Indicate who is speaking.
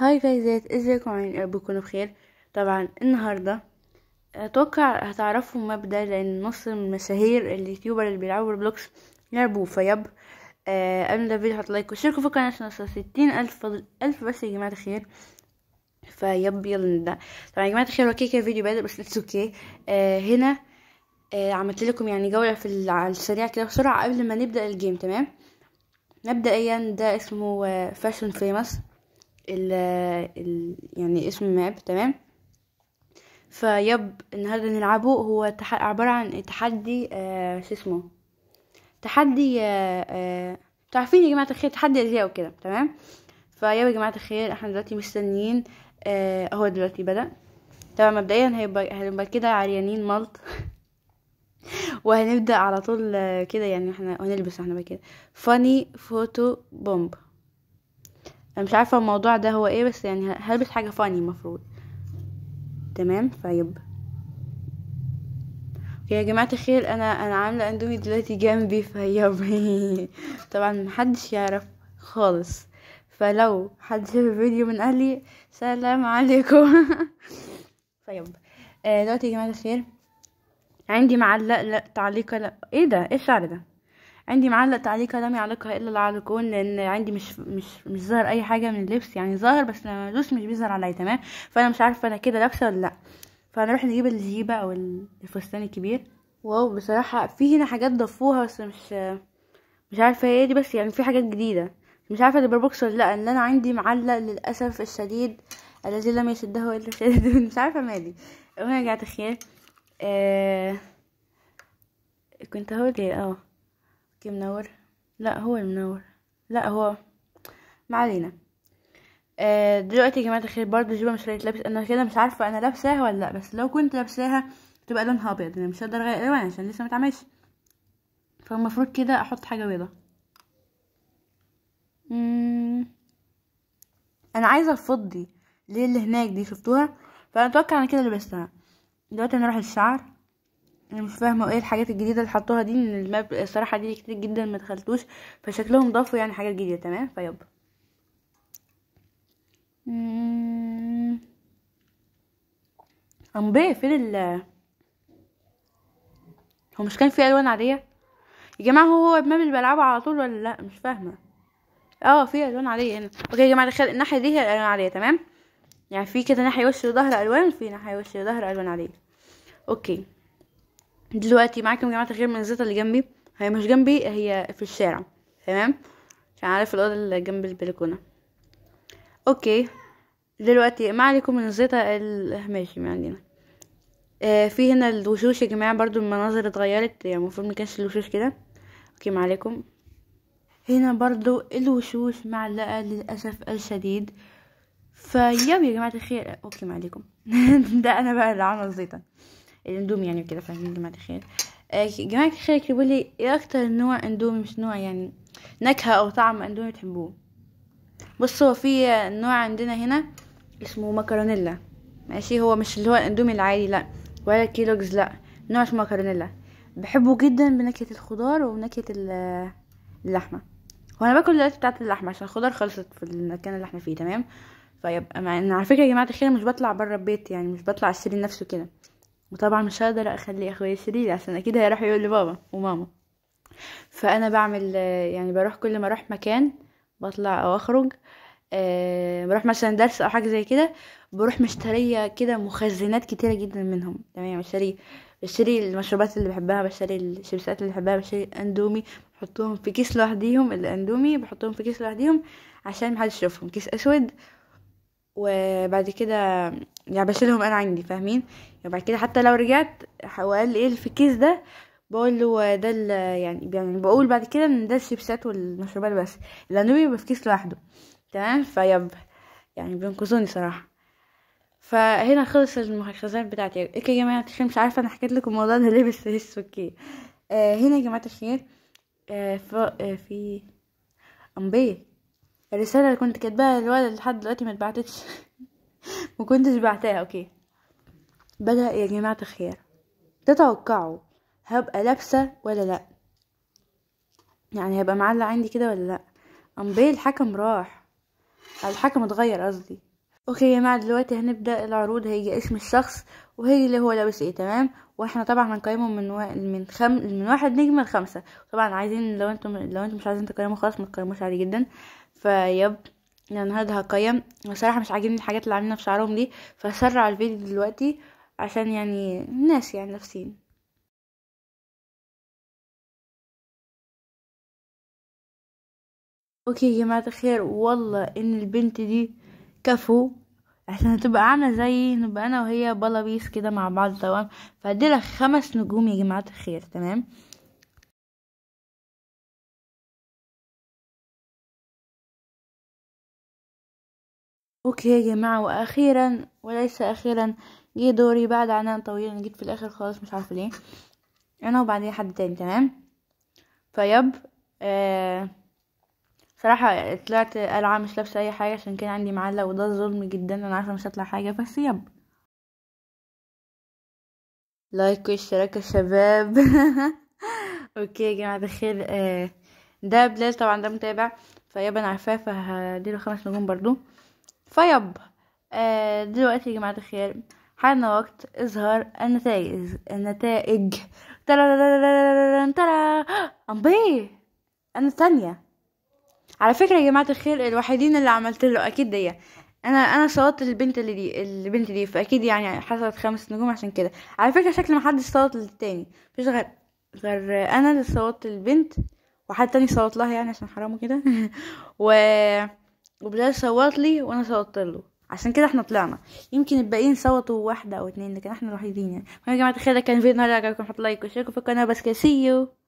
Speaker 1: هاي جايزات ازيكم عاملين ايه رب بخير طبعا النهارده آه، اتوقع هتعرفوا مبدأ لان نص المشاهير اليوتيوبر اللي بيلعبوا بلوكس لعبوا فيب آه قبل الفيديو حط لايك وشاركوا في القناه عشان نوصل ستين الف فضل الف بس يا جماعه الخير فيب يلا نبدا طبعا يا جماعه الخير اوكي كده فيديو بدأ بس اتس اوكي آه هنا آه عملت لكم يعني جوله في على السريع كده بسرعه قبل ما نبدا الجيم تمام مبدئيا ده اسمه فاشن آه، فيمس ال ال يعني اسم ماب تمام فيب النهارده نلعبه هو تح... عباره عن تحدي آه شو اسمه تحدي آه آه تعرفين يا جماعه الخير تحدي ازياء وكده تمام فيب يا جماعه الخير احنا دلوقتي مستنيين آه هو دلوقتي بدا طبعا مبدئيا هيبقى هنبقى كده عريانين ملط وهنبدا على طول آه، كده يعني احنا هنلبس احنا بقى كده فاني فوتو بومب انا مش عارفه الموضوع ده هو ايه بس يعني هلبس حاجه فاني المفروض تمام طيب يا جماعة الخير انا انا عاملة اندومي دلوقتي جنبي فيب طبعا محدش يعرف خالص فلو حد شاف الفيديو من اهلي سلام عليكم طيب دلوقتي يا جماعة الخير عندي معلق لا تعليق لا ايه ده ايه الشعر ده عندي معلق تعليقه لم يعلقها الا العالقون لان عندي مش مش مش ظاهر اي حاجه من اللبس يعني ظاهر بس لما ادوس مش بيظهر عليا تمام فانا مش عارفه انا كده لابسه ولا لا فهنروح نجيب الجيبه او الفستان الكبير واو بصراحه في هنا حاجات ضفوها بس مش مش عارفه هي دي بس يعني في حاجات جديده مش عارفه البير بوكس ولا لا ان انا عندي معلق للاسف الشديد الذي لم يشده الا شديد مش عارفه مالي وهنا جات الخير آه كنت هقول ايه اه اوكي منور لا هو المنور لا هو ما علينا آه دلوقتي يا جماعه الخير برضو جيبه مش لابس انا كده مش عارفه انا لابساها ولا لا بس لو كنت لابساها تبقى لونها ابيض انا يعني مش هقدر اغير الوان عشان لسه متعملش فالمفروض كده احط حاجه بيضه انا عايزه الفضي ليه اللي هناك دي شفتوها فانا اتوقع انا كده لبستها دلوقتي هنروح الشعر انا مش فاهمه ايه الحاجات الجديده اللي حطوها دي ان الماب الصراحه دي كتير جدا ما دخلتوش فشكلهم ضافوا يعني حاجات جديده تمام فيابا امبي فين ال هو مش كان في الوان عاديه يا جماعه هو هو الماب اللي بلعبه على طول ولا لا مش فاهمه اه في الوان عاديه هنا اوكي يا جماعه دخل الناحيه دي هي الالوان عاديه تمام يعني في كده ناحيه وش وظهر الوان في ناحيه وش وظهر الوان عاديه اوكي دلوقتي معاكم يا جماعه الخير من الزيطه اللي جنبي هي مش جنبي هي في الشارع تمام عشان عارف الاوضه اللي جنب البلكونه اوكي دلوقتي ما عليكم من الزيطه ال... ماشي ما عندنا آه في هنا الوشوش يا جماعه برضو المناظر اتغيرت يعني المفروض ما كانش الوشوش كده اوكي ما عليكم هنا برضو الوشوش معلقه للاسف الشديد فيب يا جماعه الخير اوكي ما عليكم ده انا بقى اللي عامله الزيطه الاندومي يعني وكده فاهمين جماعه الخير آه، جماعه الخير اكتبوا لي ايه اكتر نوع اندومي مش نوع يعني نكهه او طعم اندومي بتحبوه بصوا هو في نوع عندنا هنا اسمه مكرونيلا ماشي هو مش اللي هو الاندومي العادي لا ولا كيلوجز لا نوع اسمه مكرونيلا بحبه جدا بنكهه الخضار ونكهه اللحمه وانا باكل دلوقتي بتاعت اللحمه عشان الخضار خلصت في المكان اللي احنا فيه تمام فيبقى مع... ان على فكره يا جماعه الخير مش بطلع بره البيت يعني مش بطلع اشتري نفسه كده وطبعا مش هقدر اخلي اخويا يشتري لي عشان اكيد هيروح يقول لبابا وماما فانا بعمل يعني بروح كل ما اروح مكان بطلع او اخرج أه بروح مثلا درس او حاجه زي كده بروح مشتريه كده مخزنات كتيره جدا منهم تمام يعني بشتري بشتري المشروبات اللي بحبها بشتري الشيبسات اللي بحبها بشتري اندومي بحطهم في كيس لوحديهم الاندومي بحطهم في كيس لوحديهم عشان محدش يشوفهم كيس اسود وبعد كده يعني بشيلهم انا عندي فاهمين يعني بعد كده حتى لو رجعت وقال ايه في الكيس ده بقول له ده يعني يعني بقول بعد كده ان ده الشيبسات والمشروبات بس الاندومي بيبقى في كيس لوحده تمام فيب يعني بينقذوني صراحه فهنا خلص المخزنات بتاعتي اوكي يا جماعه الخير مش عارفه انا حكيت لكم الموضوع ده ليه بس لسه اوكي آه هنا يا جماعه الخير آه في آه في امبيه الرسالة اللي كنت كاتباها للولد لحد دلوقتي متبعتتش مكنتش بعتها اوكي بدا يا جماعة الخير تتوقعوا هبقى لابسة ولا لا يعني هيبقى معلق عندي كده ولا لا بيه الحكم راح الحكم اتغير قصدي اوكي يا جماعه دلوقتي هنبدا العروض هيجي اسم الشخص وهي اللي هو لابس ايه تمام واحنا طبعا هنقيمه من و... من خم... من واحد نجمه لخمسة طبعا عايزين لو انتم لو انتم مش عايزين تقيموا خلاص ما تقيموش عادي جدا فيب يعني النهارده هقيم بصراحه مش عاجبني الحاجات اللي عاملينها في شعرهم دي فهسرع الفيديو دلوقتي عشان يعني الناس يعني نفسين اوكي يا جماعه الخير والله ان البنت دي كفو عشان تبقى عامله زي نبقى انا وهي بلابيس كده مع بعض تمام فاديلها خمس نجوم يا جماعه الخير تمام اوكي يا جماعه واخيرا وليس اخيرا جه دوري بعد عناء طويل انا جيت في الاخر خالص مش عارفه ليه انا وبعدين حد تاني تمام فيب آه صراحة طلعت قلعة مش لابسة أي حاجة عشان كان عندي معلق وده ظلم جدا أنا عارفة مش هطلع حاجة بس يب لايك واشتراك يا شباب اوكي يا جماعة الخير آه، ده بلال طبعا ده متابع فيب انا عارفاه فهديله خمس نجوم برضو فيب آه، دلوقتي يا جماعة الخير حان وقت إظهار النتائج النتائج ترى ترى ترى ترى الثانية على فكره يا جماعه الخير الوحيدين اللي عملت له اكيد دي انا انا صوت البنت اللي دي البنت دي فاكيد يعني حصلت خمس نجوم عشان كده على فكره شكل ما صوت للتاني مفيش غير غير انا اللي صوت البنت وحد تاني صوت لها يعني عشان حرام كده و وبلال صوت لي وانا صوت له عشان كده احنا طلعنا يمكن الباقيين صوتوا واحده او اتنين لكن احنا الوحيدين يعني يا جماعه الخير ده كان فيديو النهارده عجبكم حط لايك وشاركوا في القناه بس كاسيو سي يو